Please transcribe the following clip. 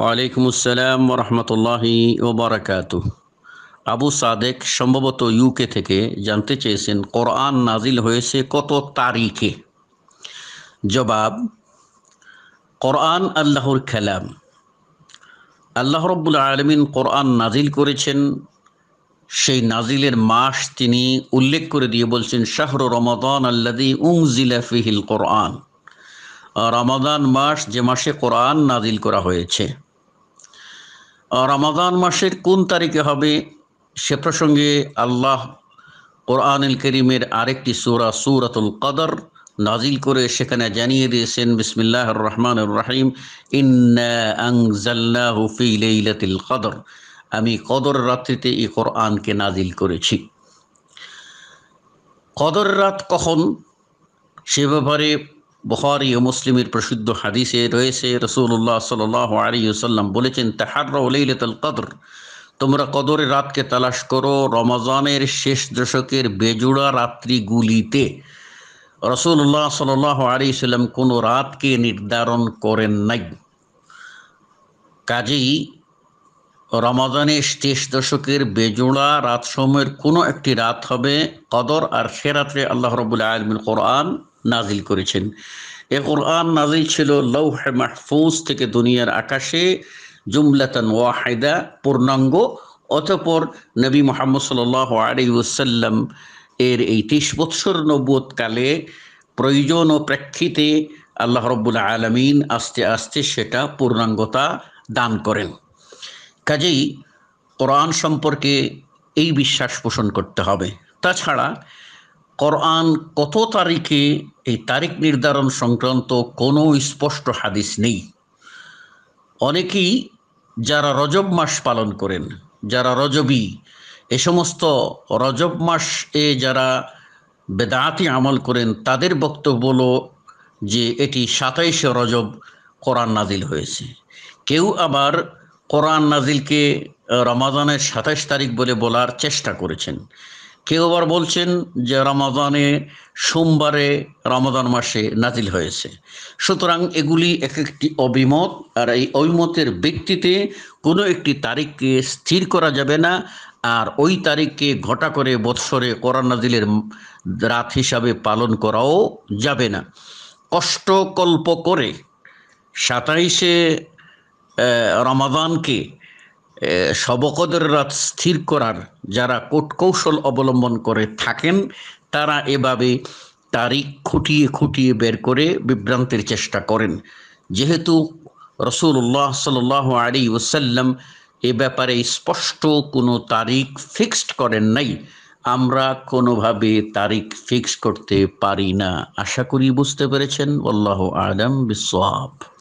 ওয়ালাইকুম আসসালাম রহমতুল্লাহি ওবরাকাত আবু সাদেক সম্ভবত ইউকে থেকে জানতে চেয়েছেন কোরআন নাজিল হয়েছে কত তারিখে জবাব কোরআন আল্লাহর খেলাম আল্লাহ রব্বুল আলমিন কোরআন নাজিল করেছেন সেই নাজিলের মাস তিনি উল্লেখ করে দিয়ে বলছেন শাহরু রমাদান আল্লাদি ফিহিল কোরআন রমাদান মাস যে মাসে কোরআন নাজিল করা হয়েছে রমাদান মাসের কোন তারিখে হবে সে প্রসঙ্গে আল্লাহ কোরআনুল করিমের আরেকটি সুরা সুরাতুল কদর নাজিল করে সেখানে জানিয়ে দিয়েছেন বিসমিল্লাহ রহমান রাহিম ইন্নাতিল কদর আমি কদর রাত্রিতে এই কোরআনকে নাজিল করেছি কদর রাত কখন সে ব্যাপারে বুখারী ও মুসলিমের বিশুদ্ধ হাদিসে রয়েছে রাসূলুল্লাহ সাল্লাল্লাহু আলাইহি ওয়াসাল্লাম বলেছেন তাহাররা লাইলাতুল কদর তুমরা কদর এর রাত কে তালাশ করো রমজানের শেষ দশকের বেজোড়া রাত্রি গুলিতে রাসূলুল্লাহ সাল্লাল্লাহু আলাইহি ওয়াসাল্লাম কোন রাত কে নির্ধারণ করেন নাই কাজী রমজানের শেষ দশকের বেজোড়া রাত সময়ের কোন একটি রাত হবে কদর আর শেরাতে আল্লাহ রাব্বুল আলামিন কোরআন নাজিল করেছেন এ কোরআন নাজিল ছিল লৌহ মাহফুজ থেকে দুনিয়ার আকাশে জুমলাতান ওয়াহেদা পূর্ণাঙ্গ অতপর নবী মোহাম্মদ সাল আলিউসাল্লাম এর এই তেইশ বৎসর নব্বতকালে প্রয়োজন ও প্রেক্ষিতে আল্লাহ রব্বুল আলমিন আস্তে আস্তে সেটা পূর্ণাঙ্গতা দান করেন কাজেই কোরআন সম্পর্কে এই বিশ্বাস পোষণ করতে হবে তাছাড়া কোরআন কত তারিখে এই তারিখ নির্ধারণ সংক্রান্ত কোনো স্পষ্ট হাদিস নেই অনেকেই যারা রজব মাস পালন করেন যারা রজবী এ সমস্ত রজব মাস এ যারা বেদাতি আমল করেন তাদের বক্তব্য হলো যে এটি সাতাইশে রজব কোরআন নাজিল হয়েছে কেউ আবার কোরআন নাজিলকে রমাজানের সাতাইশ তারিখ বলে বলার চেষ্টা করেছেন কেউ আবার বলছেন যে রমাদানে সোমবারে রমাদান মাসে নাজিল হয়েছে সুতরাং এগুলি এক একটি অভিমত আর এই অভিমতের ব্যক্তিতে কোনো একটি তারিখকে স্থির করা যাবে না আর ওই তারিখকে ঘটা করে বৎসরে কোরআন নাজিলের রাত হিসাবে পালন করাও যাবে না কষ্টকল্প করে সাতাইশে রমাদানকে শবকদের রাত স্থির করার যারা কোটকৌশল অবলম্বন করে থাকেন তারা এভাবে তারিখ খুঁটিয়ে খুঁটিয়ে বের করে বিভ্রান্তির চেষ্টা করেন যেহেতু রসুল্লাহ সাল আলী ওসাল্লাম এ ব্যাপারে স্পষ্ট কোনো তারিখ ফিক্সড করেন নাই আমরা কোনোভাবে তারিখ ফিক্স করতে পারি না আশা করি বুঝতে পেরেছেন আল্লাহ আলম বিশ্বাব